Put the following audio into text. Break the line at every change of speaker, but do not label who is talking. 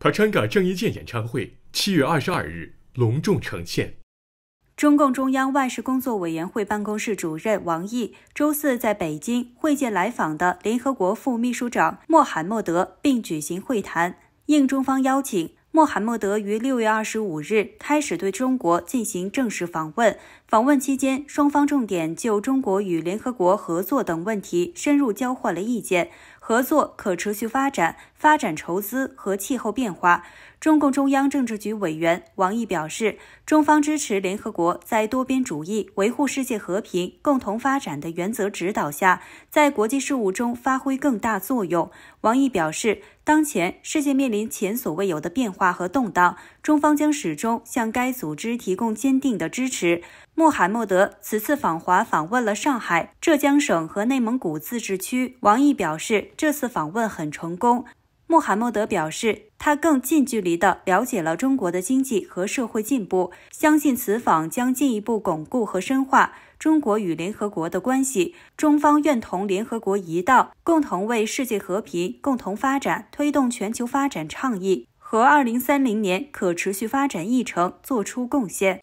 帕山卡郑伊健演唱会七月二十二日隆重呈现。中共中央外事工作委员会办公室主任王毅周四在北京会见来访的联合国副秘书长默罕默德，并举行会谈，应中方邀请。穆罕默德于六月二十五日开始对中国进行正式访问。访问期间，双方重点就中国与联合国合作等问题深入交换了意见。合作、可持续发展、发展筹资和气候变化。中共中央政治局委员王毅表示，中方支持联合国在多边主义、维护世界和平、共同发展的原则指导下，在国际事务中发挥更大作用。王毅表示，当前世界面临前所未有的变化和动荡，中方将始终向该组织提供坚定的支持。穆罕默德此次访华访问了上海、浙江省和内蒙古自治区。王毅表示，这次访问很成功。穆罕默德表示，他更近距离地了解了中国的经济和社会进步，相信此访将进一步巩固和深化中国与联合国的关系。中方愿同联合国一道，共同为世界和平、共同发展，推动全球发展倡议和二零三零年可持续发展议程作出贡献。